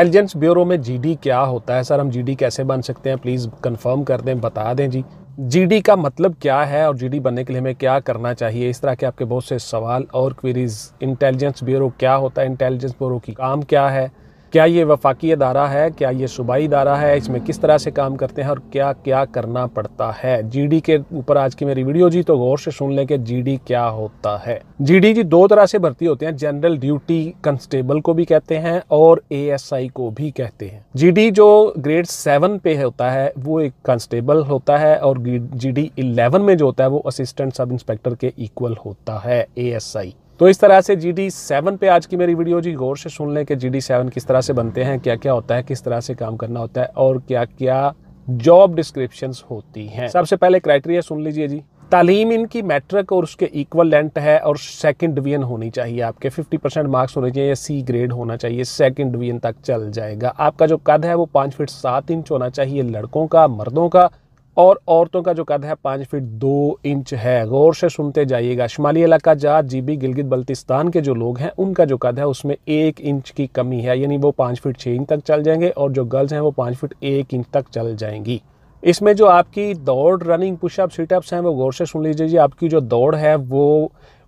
intelligence bureau में GD क्या होता है सर हम जीडी कैसे बन सकते हैं प्लीज़ कंफर्म कर दें बता दें जी जीडी का मतलब क्या है और जीडी बनने के लिए हमें क्या करना चाहिए इस तरह के आपके बहुत से सवाल और क्वेरीज इंटेलिजेंस ब्यूरो क्या होता है इंटेलिजेंस ब्यूरो की काम क्या है क्या ये वफाकी अदारा है क्या ये सूबाई अदारा है इसमें किस तरह से काम करते हैं और क्या क्या करना पड़ता है जीडी के ऊपर आज की मेरी वीडियो जी तो गौर से सुन लें कि जीडी क्या होता है जीडी जी दो तरह से भर्ती होते हैं जनरल ड्यूटी कंस्टेबल को भी कहते हैं और एएसआई को भी कहते हैं जी जो ग्रेड सेवन पे होता है वो एक कंस्टेबल होता है और जी डी इलेवन में जो होता है वो असिस्टेंट सब इंस्पेक्टर के इक्वल होता है ए तो इस तरह से जी डी सेवन पे आज की मेरी वीडियो जी गौर से सुन लें कि जी डी सेवन किस तरह से बनते हैं क्या क्या होता है किस तरह से काम करना होता है और क्या क्या जॉब डिस्क्रिप्शन होती हैं सबसे पहले क्राइटेरिया सुन लीजिए जी तालीम इनकी मैट्रिक और उसके इक्वल लेंथ है और सेकंड डिवीजन होनी चाहिए आपके 50 परसेंट मार्क्स होने चाहिए या सी ग्रेड होना चाहिए सेकंड डिवीजन तक चल जाएगा आपका जो कद है वो पाँच फीट सात इंच होना चाहिए लड़कों का मर्दों का और औरतों का जो कद है पाँच फीट दो इंच है गौर से सुनते जाइएगा शुमाली इलाका जात जीबी गिलगित बल्तिस्तान के जो लोग हैं उनका जो कद है उसमें एक इंच की कमी है यानी वो पाँच फीट छः इंच तक चल जाएंगे और जो गर्ल्स हैं वो पाँच फीट एक इंच तक चल जाएंगी इसमें जो आपकी दौड़ रनिंग पुशअप सीटअप्स हैं वो गौर से सुन लीजिए जी आपकी जो दौड़ है वो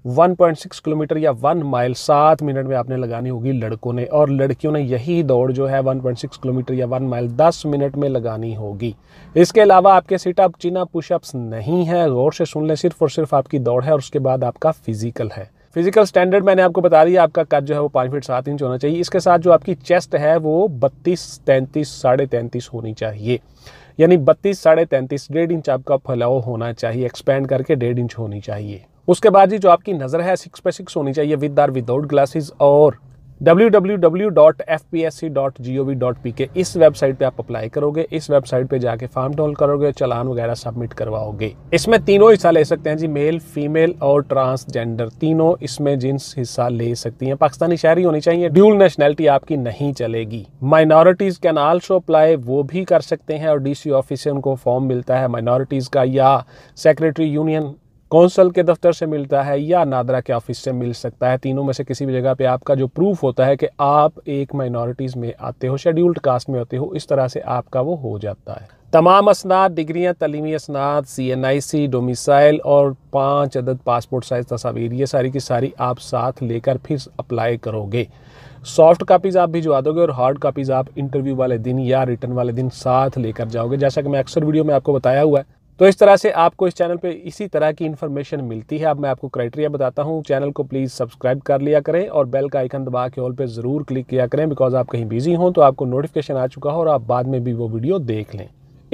1.6 किलोमीटर या वन माइल सात मिनट में आपने लगानी होगी लड़कों ने और लड़कियों ने यही दौड़ जो है 1.6 किलोमीटर या वन माइल दस मिनट में लगानी होगी इसके अलावा आपके सिटअप चिना पुशअप्स नहीं है गौर से सुन लें सिर्फ और सिर्फ आपकी दौड़ है और उसके बाद आपका फिजिकल है फिजिकल स्टैंडर्ड मैंने आपको बता दिया आपका कद जो है वो पाँच फीट सात इंच होना चाहिए इसके साथ जो आपकी चेस्ट है वो बत्तीस तैंतीस साढ़े तैंतीस होनी चाहिए यानी बत्तीस साढ़े तैंतीस डेढ़ इंच आपका फैलाव होना चाहिए एक्सपेंड करके डेढ़ इंच होनी चाहिए उसके बाद जी जो आपकी नज़र है सिक्स पे सिक्स होनी चाहिए विद आर विदाउट ग्लासेस और www.fpsc.gov.pk इस वेबसाइट पे आप अप्लाई करोगे इस वेबसाइट पे जाके फॉर्म डाउन करोगे चलान वगैरह सबमिट करवाओगे इसमें तीनों हिस्सा ले सकते हैं जी मेल फीमेल और ट्रांसजेंडर तीनों इसमें जिन हिस्सा ले सकती हैं पाकिस्तानी शहरी होनी चाहिए ड्यूल नेशनैलिटी आपकी नहीं चलेगी माइनॉरिटीज कैन आल्सो अप्लाई वो भी कर सकते हैं और डीसी ऑफिस से उनको फॉर्म मिलता है माइनॉरिटीज का या सेक्रेटरी यूनियन कौंसल के दफ्तर से मिलता है या नादरा के ऑफिस से मिल सकता है तीनों में से किसी भी जगह पे आपका जो प्रूफ होता है कि आप एक माइनॉरिटीज़ में आते हो शेड्यूल्ड कास्ट में होते हो इस तरह से आपका वो हो जाता है तमाम असनाद डिग्रियाँ तलीमी असनाद सी एन आई सी डोमिसाइल और पाँच अदद पासपोर्ट साइज़ तस्वीर ये सारी की सारी आप साथ लेकर फिर अप्लाई करोगे सॉफ्ट कापीज़ आप भिजवा दोगे और हार्ड कापीज़ आप इंटरव्यू वाले दिन या रिटर्न वाले दिन साथ लेकर जाओगे जैसा कि मैं अक्सर वीडियो में आपको बताया हुआ है तो इस तरह से आपको इस चैनल पे इसी तरह की इन्फॉर्मेशन मिलती है अब मैं आपको क्राइटेरिया बताता हूँ चैनल को प्लीज़ सब्सक्राइब कर लिया करें और बेल का आइकन दबा के ऑल पे ज़रूर क्लिक किया करें बिकॉज आप कहीं बिजी हों तो आपको नोटिफिकेशन आ चुका हो और आप बाद में भी वो वीडियो देख लें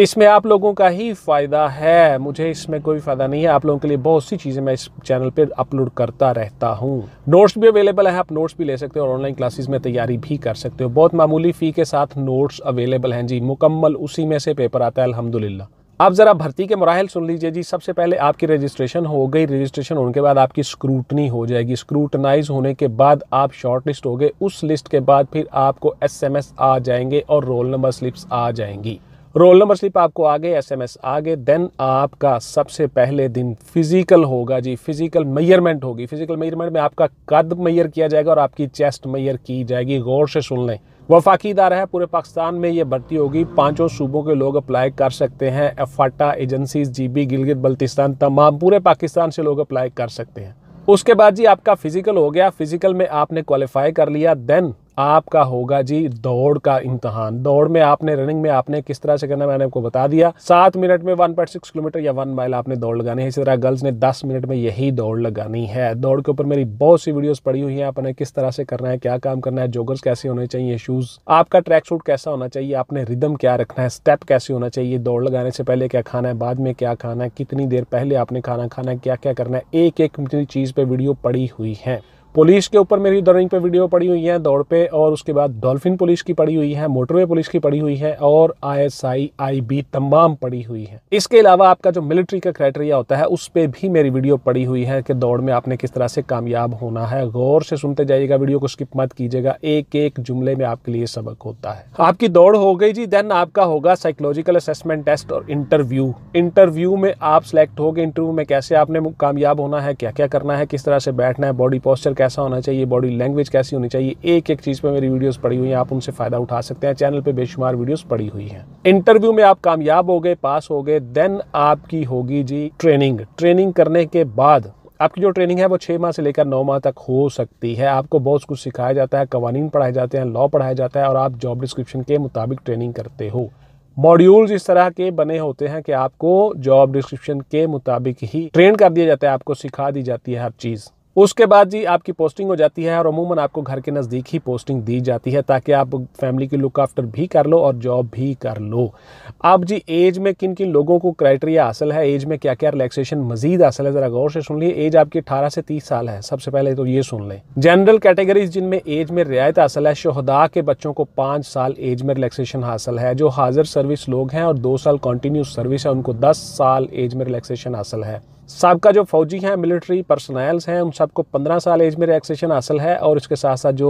इसमें आप लोगों का ही फ़ायदा है मुझे इसमें कोई फ़ायदा नहीं है आप लोगों के लिए बहुत सी चीज़ें मैं इस चैनल पर अपलोड करता रहता हूँ नोट्स भी अवेलेबल है आप नोट्स भी ले सकते हो और ऑनलाइन क्लासेस में तैयारी भी कर सकते हो बहुत मामूली फ़ी के साथ नोट्स अवेलेबल हैं जी मुकम्मल उसी में से पेपर आता है अलहमदिल्ला आप ज़रा भर्ती के मराहल सुन लीजिए जी सबसे पहले आपकी रजिस्ट्रेशन हो गई रजिस्ट्रेशन होने के बाद आपकी स्क्रूटनी हो जाएगी स्क्रूटनाइज होने के बाद आप शॉर्ट लिस्ट हो गए उस लिस्ट के बाद फिर आपको एसएमएस आ जाएंगे और रोल नंबर स्लिप्स आ जाएंगी रोल नंबर स्लिप आपको आगे एस एम एस आगे देन आपका सबसे पहले दिन फिजिकल होगा जी फिजिकल मेयरमेंट होगी फिजिकल मेजरमेंट में आपका कद मैयर किया जाएगा और आपकी चेस्ट मैयर की जाएगी गौर से सुन लें वफाकी इदारा है पूरे पाकिस्तान में ये भर्ती होगी पांचों सूबों के लोग अप्लाई कर सकते हैं एफाटा एजेंसीज जीबी गिलगित बल्तिस्तान तमाम पूरे पाकिस्तान से लोग अप्लाई कर सकते हैं उसके बाद जी आपका फिजिकल हो गया फिजिकल में आपने क्वालिफाई कर लिया देन आपका होगा जी दौड़ का इम्तहान दौड़ में आपने रनिंग में आपने किस तरह से करना मैंने आपको बता दिया सात मिनट में वन पॉइंट सिक्स किलोमीटर या वन माइल आपने दौड़ लगानी है इसी तरह गर्ल्स ने दस मिनट में यही दौड़ लगानी है दौड़ के ऊपर मेरी बहुत सी वीडियोस पड़ी हुई है आपने किस तरह से करना है क्या काम करना है जोगर्स कैसे होने चाहिए शूज आपका ट्रैक सूट कैसा होना चाहिए आपने रिदम क्या रखना है स्टेप कैसे होना चाहिए दौड़ लगाने से पहले क्या खाना है बाद में क्या खाना है कितनी देर पहले आपने खाना खाना है क्या क्या करना है एक एक चीज़ पे वीडियो पड़ी हुई है पुलिस के ऊपर मेरी रनिंग पे वीडियो पड़ी हुई है दौड़ पे और उसके बाद डॉल्फिन पुलिस की पड़ी हुई है मोटरवे पुलिस की पड़ी हुई है और आईएसआई आईबी तमाम पड़ी हुई है इसके अलावा आपका जो मिलिट्री का क्राइटेरिया होता है उस पर भी मेरी वीडियो पड़ी हुई है कि दौड़ में आपने किस तरह से कामयाब होना है गौर से सुनते जाइएगा वीडियो को स्किप मत कीजिएगा एक एक जुमले में आपके लिए सबक होता है आपकी दौड़ हो गई जी देन आपका होगा साइकोलॉजिकल असेसमेंट टेस्ट और इंटरव्यू इंटरव्यू में आप सिलेक्ट हो गए इंटरव्यू में कैसे आपने कामयाब होना है क्या क्या करना है किस तरह से बैठना है बॉडी पॉस्चर कैसा होना चाहिए बॉडी लैंग्वेज कैसी होनी चाहिए एक एक चीज़ पर मेरी वीडियोस पड़ी हुई हैं आप उनसे फ़ायदा उठा सकते हैं चैनल पे बेशुमार वीडियोस पड़ी हुई हैं इंटरव्यू में आप कामयाब हो गए पास हो गए देन आपकी होगी जी ट्रेनिंग ट्रेनिंग करने के बाद आपकी जो ट्रेनिंग है वो छः माह से लेकर नौ माह तक हो सकती है आपको बहुत कुछ सिखाया जाता है कवानीन पढ़ाए जाते हैं लॉ पढ़ाया जाता है और आप जॉब डिस्क्रिप्शन के मुताबिक ट्रेनिंग करते हो मॉड्यूल्स इस तरह के बने होते हैं कि आपको जॉब डिस्क्रिप्शन के मुताबिक ही ट्रेन कर दिया जाता है आपको सिखा दी जाती है हर चीज़ उसके बाद जी आपकी पोस्टिंग हो जाती है और अमूमन आपको घर के नज़दीक ही पोस्टिंग दी जाती है ताकि आप फैमिली की लुक आफ्टर भी कर लो और जॉब भी कर लो अब जी एज में किन किन लोगों को क्राइटेरिया हासिल है एज में क्या क्या रिलैक्सेशन मजीद हासिल है ज़रा गौर से सुन लिए एज आपकी अठारह से तीस साल है सबसे पहले तो ये सुन लें जनरल कैटेगरीज जिनमें एज में रियायत हासिल है शहदा के बच्चों को पाँच साल एज में रिलैक्सेशन हासिल है जो हाजिर सर्विस लोग हैं और दो साल कंटिन्यूस सर्विस है उनको दस साल एज में रिलैक्सेशन हासिल है सबका जो फौजी हैं मिलिट्री पर्सनैल्स हैं उन सबको पंद्रह साल एज में रिलैक्सेशन हासिल है और इसके साथ साथ जो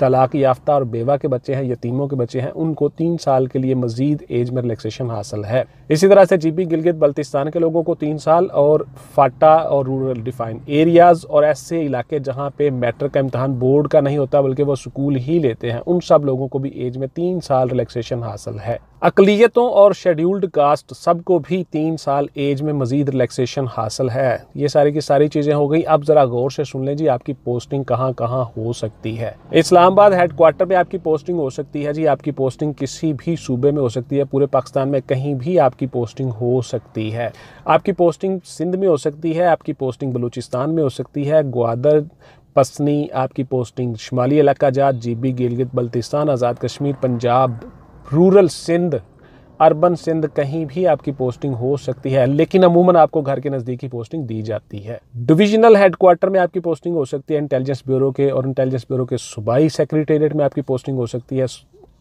तलाक याफ्ता और बेवा के बच्चे हैं यतीमों के बच्चे हैं उनको तीन साल के लिए मजीद एज में रिलैक्सेशन हासिल है इसी तरह से जीपी गिलगित बल्तिस्तान के लोगों को तीन साल और फाटा और रूरल डिफाइन एरियाज़ और ऐसे इलाके जहाँ पे मैट्रिक का इम्तहान बोर्ड का नहीं होता बल्कि वो स्कूल ही लेते हैं उन सब लोगों को भी एज में तीन साल रिलैक्सेशन हासिल है अकलीतों और शेड्यूल्ड कास्ट सबको भी तीन साल एज में मज़ीद रिलैक्सेशन हासिल है ये सारी की सारी चीज़ें हो गई अब ज़रा गौर से सुन लें जी आपकी पोस्टिंग कहाँ कहाँ हो सकती है इस्लामाबाद हेडक्वार्टर में आपकी पोस्टिंग हो सकती है जी आपकी पोस्टिंग किसी भी सूबे में हो सकती है पूरे पाकिस्तान में कहीं भी आपकी पोस्टिंग हो सकती है आपकी पोस्टिंग सिंध में हो सकती है आपकी पोस्टिंग बलूचिस्तान में हो सकती है ग्वादर पसनी आपकी पोस्टिंग शुमाली इलाका जात G B Gilgit Baltistan Azad Kashmir Punjab rural Sindh urban Sindh कहीं भी आपकी पोस्टिंग हो सकती है लेकिन अमूमन आपको घर के नज़दीक ही पोस्टिंग दी जाती है डिविजनल हेडक्वार्टर में आपकी पोस्टिंग हो सकती है इंटेलिजेंस ब्यूरो के और इंटेलिजेंस ब्यूरो के सूबाई सेक्रेटेरिएट में आपकी पोस्टिंग हो सकती है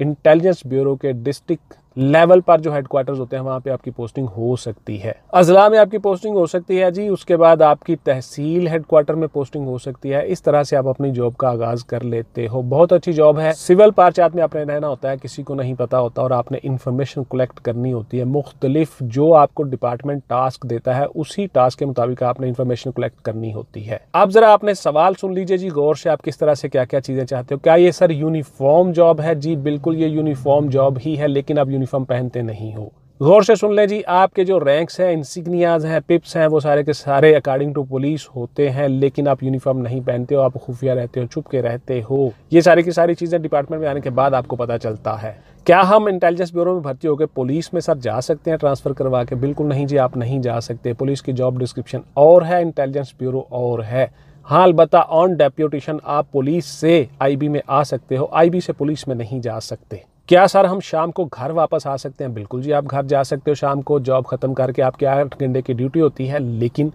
इंटेलिजेंस ब्यूरो के डिस्ट्रिक्ट लेवल पर जो हेडक्वार्टर होते हैं वहाँ पे आपकी पोस्टिंग हो सकती है अजला में आपकी पोस्टिंग हो सकती है जी उसके बाद आपकी तहसील हेडक्वार्टर में पोस्टिंग हो सकती है इस तरह से आप अपनी जॉब का आगाज कर लेते हो बहुत अच्छी जॉब है सिविल पार्चात में आपने रहना होता है किसी को नहीं पता होता और आपने इन्फॉर्मेशन कलेक्ट करनी होती है मुख्तलिफ जो आपको डिपार्टमेंट टास्क देता है उसी टास्क के मुताबिक आपने इन्फॉर्मेशन कलेक्ट करनी होती है आप जरा आपने सवाल सुन लीजिए जी गौर से आप किस तरह से क्या क्या चीजें चाहते हो क्या ये सर यूनिफॉर्म जॉब है जी बिल्कुल ये यूनिफॉर्म जॉब ही है लेकिन आप यूनिफॉर्म पहनते नहीं हो गौर से सुन लें जी आपके जो रैंक्स हैं इंसिग्नियाज हैं पिप्स हैं वो सारे के सारे अकॉर्डिंग टू पुलिस होते हैं लेकिन आप यूनिफॉर्म नहीं पहनते हो आप खुफिया रहते हो छुप के रहते हो ये सारी की सारी चीज़ें डिपार्टमेंट में आने के बाद आपको पता चलता है क्या हम इंटेलिजेंस ब्यूरो में भर्ती होकर पुलिस में सर जा सकते हैं ट्रांसफ़र करवा के बिल्कुल नहीं जी आप नहीं जा सकते पुलिस की जॉब डिस्क्रिप्शन और है इंटेलिजेंस ब्यूरो और है हाँ अलबत् ऑन डेप्यूटेशन आप पुलिस से आईबी में आ सकते हो आईबी से पुलिस में नहीं जा सकते क्या सर हम शाम को घर वापस आ सकते हैं बिल्कुल जी आप घर जा सकते हो शाम को जॉब ख़त्म करके आपके आठ घंटे की ड्यूटी होती है लेकिन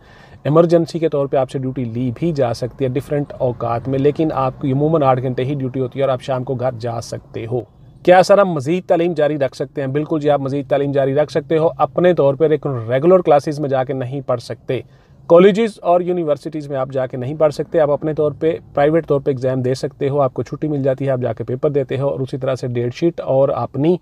इमरजेंसी के तौर पे आपसे ड्यूटी ली भी जा सकती है डिफरेंट औकात में लेकिन आपको अमूमन आठ घंटे ही ड्यूटी होती है और आप शाम को घर जा सकते हो क्या सर हम मजीद तालीम जारी रख सकते हैं बिल्कुल जी आप मजीद तालीम जारी रख सकते हो अपने तौर पर एक रेगुलर क्लासेस में जाके नहीं पढ़ सकते कॉलेजेस और यूनिवर्सिटीज़ में आप जाके नहीं पढ़ सकते आप अपने तौर पे प्राइवेट तौर पे एग्ज़ाम दे सकते हो आपको छुट्टी मिल जाती है आप जाके पेपर देते हो और उसी तरह से डेट शीट और अपनी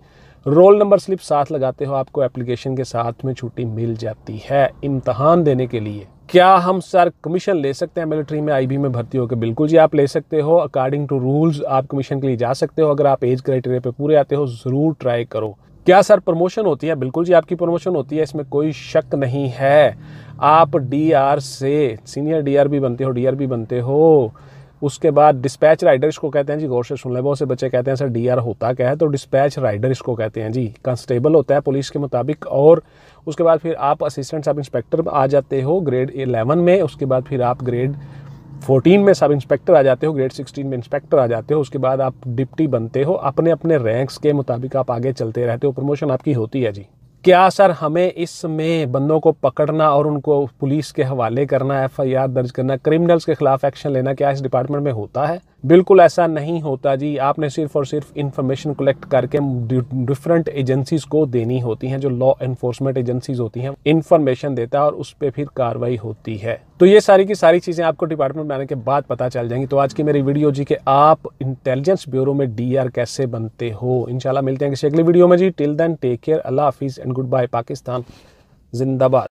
रोल नंबर स्लिप साथ लगाते हो आपको एप्लीकेशन के साथ में छुट्टी मिल जाती है इम्तहान देने के लिए क्या हम सर कमीशन ले सकते हैं मिलिट्री में आईबी में भर्ती होकर बिल्कुल जी आप ले सकते हो अकॉर्डिंग टू रूल्स आप कमीशन के लिए जा सकते हो अगर आप एज क्राइटेरिया पे पूरे आते हो ज़रूर ट्राई करो क्या सर प्रमोशन होती है बिल्कुल जी आपकी प्रमोशन होती है इसमें कोई शक नहीं है आप डीआर से सीनियर डीआर भी बनते हो डीआर भी बनते हो उसके बाद डिस्पैच राइडर इसको कहते हैं जी गौर से सुन ले बहुत से बच्चे कहते हैं सर डीआर होता क्या है तो डिस्पैच राइडर इसको कहते हैं जी कांस्टेबल होता है पुलिस के मुताबिक और उसके बाद फिर आप असिस्टेंट सब इंस्पेक्टर आ जाते हो ग्रेड एलेवन में उसके बाद फिर आप ग्रेड फोर्टीन में सब इंस्पेक्टर आ जाते हो ग्रेड सिक्सटीन में इंस्पेक्टर आ जाते हो उसके बाद आप डिप्टी बनते हो अपने अपने रैंक्स के मुताबिक आप आगे चलते रहते हो प्रमोशन आपकी होती है जी क्या सर हमें इसमें बंदों को पकड़ना और उनको पुलिस के हवाले करना एफआईआर दर्ज करना क्रिमिनल्स के खिलाफ एक्शन लेना क्या इस डिपार्टमेंट में होता है बिल्कुल ऐसा नहीं होता जी आपने सिर्फ और सिर्फ इन्फॉर्मेशन कलेक्ट करके डिफरेंट एजेंसीज को देनी होती हैं जो लॉ इन्फोर्समेंट एजेंसीज होती हैं इन्फॉर्मेशन देता है और उस पर फिर कार्रवाई होती है तो ये सारी की सारी चीज़ें आपको डिपार्टमेंट में आने के बाद पता चल जाएंगी तो आज की मेरी वीडियो जी के आप इंटेलिजेंस ब्यूरो में डी कैसे बनते हो इनशाला मिलते हैं किसी अगली वीडियो में जी टिल देन टेक केयर अल्लाह हाफिज़ एंड गुड बाय पाकिस्तान जिंदाबाद